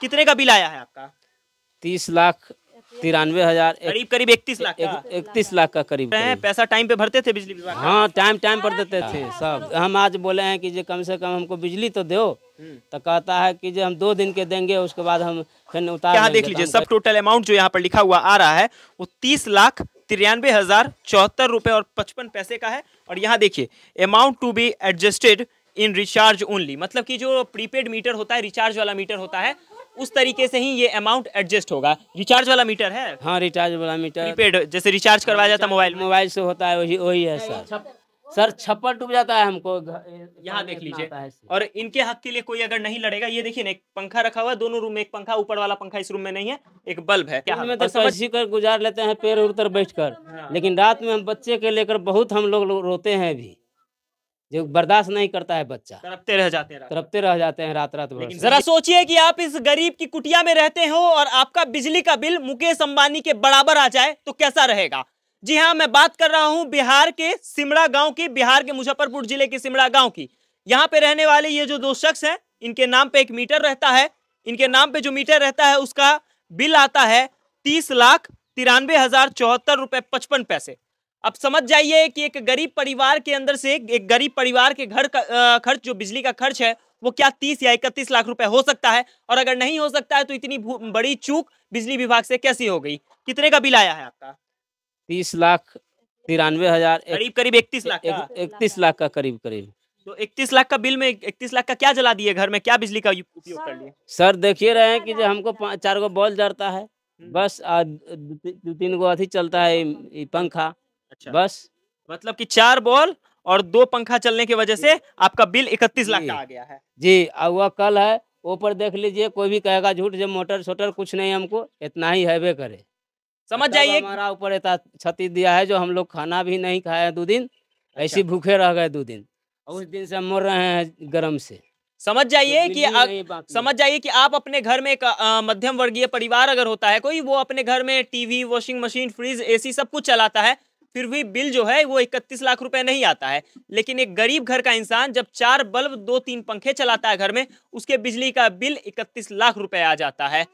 कितने का बिल आया है आपका तीस लाख तिरानवे हजार करीब करीब इकतीस लाख इकतीस लाख का करीब पैसा टाइम पे भरते थे बिजली विभाग हाँ टाइम टाइम पर देते थे सब हम आज बोले हैं कि जो कम से कम हमको बिजली तो दो हम्म। तो कहता है कि जो हम दो दिन के देंगे उसके बाद हम फिर उतार यहाँ देख तो लीजिए सब टोटल अमाउंट जो यहाँ पर लिखा हुआ आ रहा है वो तीस लाख तिरानवे हजार चौहत्तर रुपए और पचपन पैसे का है और यहाँ देखिए amount to be adjusted in recharge only मतलब कि जो प्रीपेड मीटर होता है रिचार्ज वाला मीटर होता है उस तरीके से ही ये अमाउंट एडजस्ट होगा रिचार्ज वाला मीटर है हाँ रिचार्ज वाला मीटर पेड जैसे रिचार्ज करवाया जाता मोबाइल मोबाइल से होता है वही वही है अच्छा। सर सर छप्पर टूट जाता है हमको यहाँ देख लीजिए और इनके हक के लिए कोई अगर नहीं लड़ेगा ये देखिए ना एक पंखा रखा हुआ है दोनों रूम में एक पंखा ऊपर वाला पंखा इस रूम में नहीं है एक बल्ब है क्या में तो समझी कर गुजार लेते हैं पेड़ उड़ बैठ कर हाँ। लेकिन रात में हम बच्चे के लेकर बहुत हम लोग रोते हैं अभी जो बर्दाश्त नहीं करता है बच्चा तरपते रह जाते हैं तरपते रह जाते हैं रात रात भर जरा सोचिए कि आप इस गरीब की कुटिया में रहते हो और आपका बिजली का बिल मुकेश अंबानी के बराबर आ जाए तो कैसा रहेगा जी हाँ मैं बात कर रहा हूँ बिहार के सिमड़ा गांव की बिहार के मुजफ्फरपुर जिले के सिमड़ा गांव की यहाँ पे रहने वाले ये जो दो शख्स हैं इनके नाम पे एक मीटर रहता है इनके नाम पे जो मीटर रहता है उसका बिल आता है तीस लाख तिरानवे हजार चौहत्तर रुपए पचपन पैसे अब समझ जाइए कि एक गरीब परिवार के अंदर से एक गरीब परिवार के घर का खर्च जो बिजली का खर्च है वो क्या तीस या इकतीस लाख रुपए हो सकता है और अगर नहीं हो सकता है तो इतनी बड़ी चूक बिजली विभाग से कैसी हो गई कितने का बिल आया है आपका तीस लाख तिरानवे हजार करीब करीब इकतीस लाख इकतीस लाख का करीब करीब तो इकतीस लाख का बिल में इकतीस लाख का क्या जला दिए घर में क्या बिजली का उपयोग कर लिए सर देखिए रहे हैं कि जो हमको चार गो बॉल जरता है हम्म। बस दो तीन गो अथी चलता है पंखा अच्छा बस मतलब कि चार बॉल और दो पंखा चलने की वजह से आपका बिल इकतीस लाख का आ गया है जी वह कल है ऊपर देख लीजिए कोई भी कहेगा झूठ जब मोटर शोटर कुछ नहीं हमको इतना ही हैवे करे समझ अच्छा, जाइए हमारा ऊपर इतना क्षति दिया है जो हम लोग खाना भी नहीं खाया दो दिन अच्छा। ऐसे भूखे रह गए दो दिन उस दिन से हम मर रहे हैं गर्म से समझ जाइए कि समझ जाइए कि आप अपने घर में मध्यम वर्गीय परिवार अगर होता है कोई वो अपने घर में TV washing machine fridge AC सब कुछ चलाता है फिर भी बिल जो है वो इकतीस लाख रुपए नहीं आता है लेकिन एक गरीब घर का इंसान जब चार बल्ब दो तीन पंखे चलाता है घर में उसके बिजली का बिल इकतीस लाख रुपए आ जाता है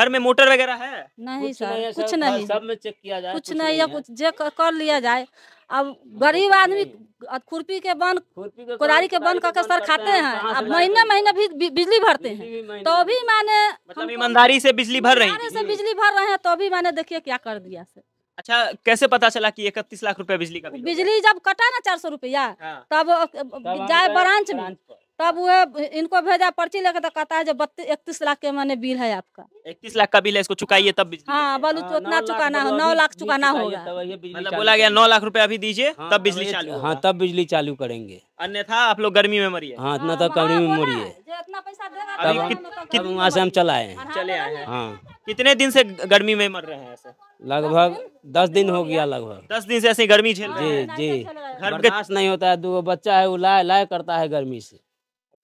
घर में मोटर वगैरह है नहीं सर कुछ नहीं हाँ, सब में चेक किया जाए कुछ नहीं या कुछ जो कर लिया जाए अब हाँ, गरीब आदमी खुरपी के बन कोदारी तो के बन करके सर खाते हैं अब महीना महीना भी बिजली भरते हैं तो भी मैंने मतलब ईमानदारी से बिजली भर रहे हैं बिजली भर रहे हैं तो भी मैंने देखिए क्या कर दिया सर अच्छा कैसे पता चला कि इकतीस लाख रुपया बिजली का बिजली जब कटा ना चार सौ रुपया हाँ। तब जाए ब्रांच में तब वो इनको भेजा पर्ची लेकर तो कहता है जो बत्तीस इकतीस लाख के मैंने बिल है आपका इकतीस लाख का बिल है इसको चुकाइए तब बिजली हाँ बोलो उतना चुकाना हो नौ लाख चुकाना मतलब होगा मतलब बोला गया नौ लाख रुपया अभी दीजिए हाँ, तब बिजली चालू हाँ तब बिजली चालू करेंगे अन्यथा आप लोग गर्मी में मरिए हाँ इतना तो गर्मी में मरिए इतना पैसा वहाँ से हम चलाए चले आए हाँ कितने दिन से गर्मी में मर रहे हैं ऐसे लगभग दस दिन हो गया लगभग दस दिन से ऐसे गर्मी झेल जी जी घर बर्दाश्त नहीं होता है दो बच्चा है वो लाए लाए करता है गर्मी से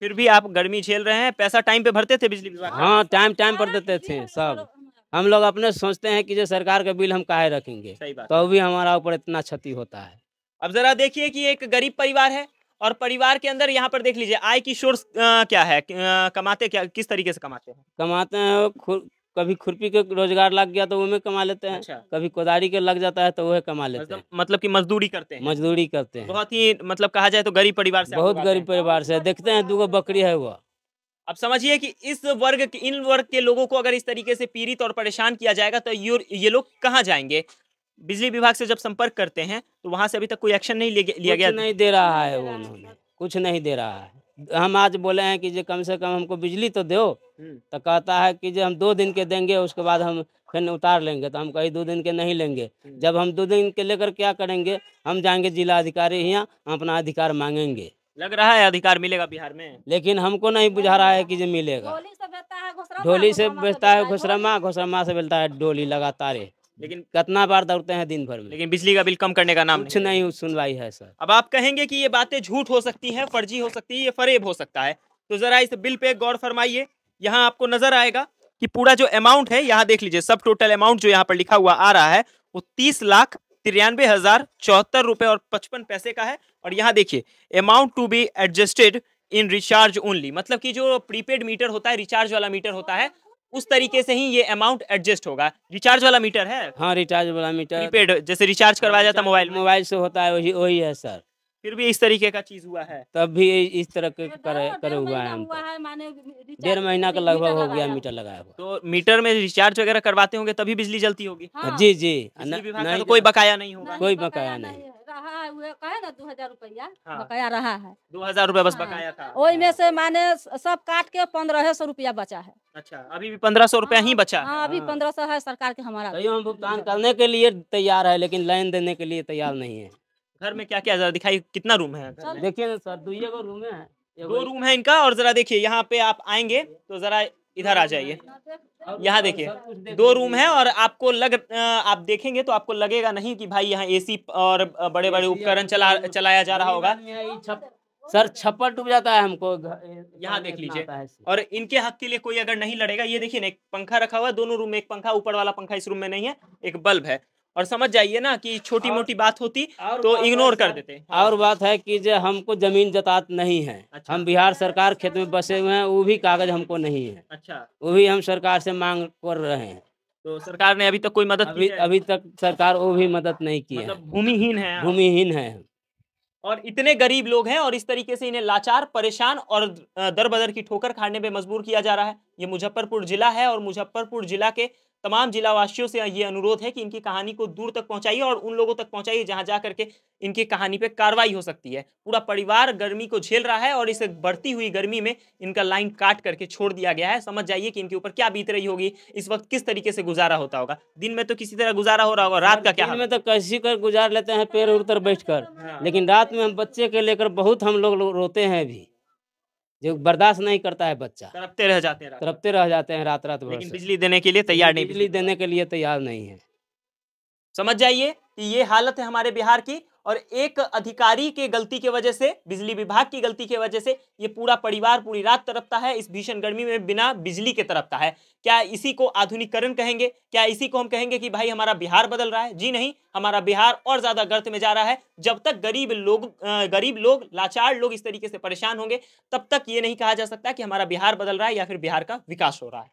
फिर भी आप गर्मी झेल रहे हैं पैसा टाइम पे भरते थे बिजली विभाग हाँ टाइम टाइम पर देते थे हाँ, सब हम लोग अपने सोचते हैं कि जो सरकार का बिल हम काहे रखेंगे तो भी हमारा ऊपर इतना क्षति होता है अब जरा देखिए कि एक गरीब परिवार है और परिवार के अंदर यहाँ पर देख लीजिए आय की सोर्स क्या है कमाते क्या किस तरीके से कमाते हैं कमाते हैं कभी खुरपी के रोजगार लग गया तो वो में कमा लेते हैं अच्छा। कभी कोदारी के लग जाता है तो वह कमा लेते मतलब हैं मतलब कि मजदूरी करते हैं मजदूरी करते हैं बहुत ही मतलब कहा जाए तो गरीब परिवार से बहुत गरीब परिवार से देखते हैं दो बकरी है वो अब समझिए कि इस वर्ग के इन वर्ग के लोगों को अगर इस तरीके से पीड़ित और परेशान किया जाएगा तो ये लोग कहाँ जाएंगे बिजली विभाग से जब संपर्क करते हैं तो वहाँ से अभी तक कोई एक्शन नहीं लिया गया नहीं दे रहा है वो उन्होंने कुछ नहीं दे रहा है हम आज बोले हैं कि जो कम से कम हमको बिजली तो दो हम्म। तो कहता है कि जो हम दो दिन के देंगे उसके बाद हम फिर उतार लेंगे तो हम कहीं दो दिन के नहीं लेंगे हम्म। जब हम दो दिन के लेकर क्या करेंगे हम जाएंगे जिला अधिकारी यहाँ हम अपना अधिकार मांगेंगे लग रहा है अधिकार मिलेगा बिहार में लेकिन हमको नहीं बुझा रहा है कि जो मिलेगा ढोली से बेचता है घुसरमा घुसरमा से बेलता है डोली लगातार ही लेकिन कितना बार दौड़ते हैं दिन भर में लेकिन बिजली का बिल कम करने का नाम कुछ नहीं, नहीं सुनवाई है सर अब आप कहेंगे कि ये बातें झूठ हो सकती हैं फर्जी हो सकती है ये फरेब हो सकता है तो जरा इस बिल पे गौर फरमाइए यहाँ आपको नजर आएगा कि पूरा जो अमाउंट है यहाँ देख लीजिए सब टोटल अमाउंट जो यहाँ पर लिखा हुआ आ रहा है वो तीस लाख तिरानवे हजार चौहत्तर रुपए और पचपन पैसे का है और यहाँ देखिए amount to be adjusted in recharge only मतलब कि जो प्रीपेड मीटर होता है रिचार्ज वाला मीटर होता है उस तरीके से ही ये अमाउंट एडजस्ट होगा रिचार्ज वाला मीटर है हाँ रिचार्ज वाला मीटर प्रीपेड जैसे रिचार्ज करवाया जाता है मोबाइल मोबाइल से होता है वही वही है सर फिर भी इस तरीके का चीज हुआ है तब भी इस तरह के तो करे, हाँ, हुआ है डेढ़ महीना का लगभग हो गया मीटर लगाया हुआ तो मीटर में रिचार्ज वगैरह करवाते होंगे तभी बिजली जलती होगी हाँ। जी जी नहीं, तो कोई बकाया नहीं होगा कोई बकाया नहीं हाँ। रहा है दो हजार रुपया बकाया रहा है दो हजार रूपया बस हाँ। बकाया था वही में से माने सब काट के पंद्रह सौ रुपया बचा है अच्छा अभी भी पंद्रह सौ रूपया ही हाँ, बचा हाँ, अभी हाँ। पंद्रह सौ है सरकार के हमारा तो हम भुगतान करने के लिए तैयार है लेकिन लाइन देने के लिए तैयार नहीं है घर में क्या क्या दिखाई कितना रूम है देखिए सर दो रूम है दो रूम है इनका और जरा देखिए यहाँ पे आप आएंगे तो जरा इधर आ जाइए यहाँ देखिए दो रूम है और आपको लग आप देखेंगे तो आपको लगेगा नहीं कि भाई यहाँ एसी और बड़े बड़े उपकरण चला चलाया जा रहा होगा सर छप्पर टूट जाता है हमको यहाँ देख लीजिए और इनके हक के लिए कोई अगर नहीं लड़ेगा ये देखिए ना एक पंखा रखा हुआ है दोनों रूम में एक पंखा ऊपर वाला पंखा इस रूम में नहीं है एक बल्ब है और समझ जाइए ना कि छोटी मोटी बात होती तो इग्नोर कर देते और हाँ। बात है कि जो हमको जमीन जतात नहीं है अच्छा। हम बिहार सरकार खेत में बसे हुए हैं वो भी कागज हमको नहीं है अच्छा वो भी हम सरकार से मांग कर रहे हैं तो सरकार ने अभी तक कोई मदद अभी, अभी तक सरकार वो भी मदद नहीं की मतलब है भूमिहीन है भूमिहीन है और इतने गरीब लोग हैं और इस तरीके से इन्हें लाचार परेशान और दर बदर की ठोकर खाने पे मजबूर किया जा रहा है ये मुजफ्फरपुर जिला है और मुजफ्फरपुर जिला के तमाम जिलावासियों से ये अनुरोध है कि इनकी कहानी को दूर तक पहुंचाइए और उन लोगों तक पहुंचाइए जहां जा करके इनकी कहानी पे कार्रवाई हो सकती है पूरा परिवार गर्मी को झेल रहा है और इस बढ़ती हुई गर्मी में इनका लाइन काट करके छोड़ दिया गया है समझ जाइए कि इनके ऊपर क्या बीत रही होगी इस वक्त किस तरीके से गुजारा होता होगा दिन में तो किसी तरह गुजारा हो रहा होगा रात का क्या दिन में तो कैसी कर गुजार लेते हैं पेड़ उड़ बैठ कर लेकिन रात में हम बच्चे के लेकर बहुत हम लोग रोते हैं अभी जो बर्दाश्त नहीं करता है बच्चा तड़पते रह जाते हैं तड़पते रह जाते हैं रात रात लेकिन बिजली देने के लिए तैयार नहीं बिजली देने के लिए तैयार नहीं है समझ जाइए कि ये हालत है हमारे बिहार की और एक अधिकारी के गलती के वजह से बिजली विभाग की गलती के वजह से ये पूरा परिवार पूरी रात तरपता है इस भीषण गर्मी में बिना बिजली के तरपता है क्या इसी को आधुनिकरण कहेंगे क्या इसी को हम कहेंगे कि भाई हमारा बिहार बदल रहा है जी नहीं हमारा बिहार और ज्यादा गर्त में जा रहा है जब तक गरीब लोग गरीब लोग लाचार लोग इस तरीके से परेशान होंगे तब तक ये नहीं कहा जा सकता कि हमारा बिहार बदल रहा है या फिर बिहार का विकास हो रहा है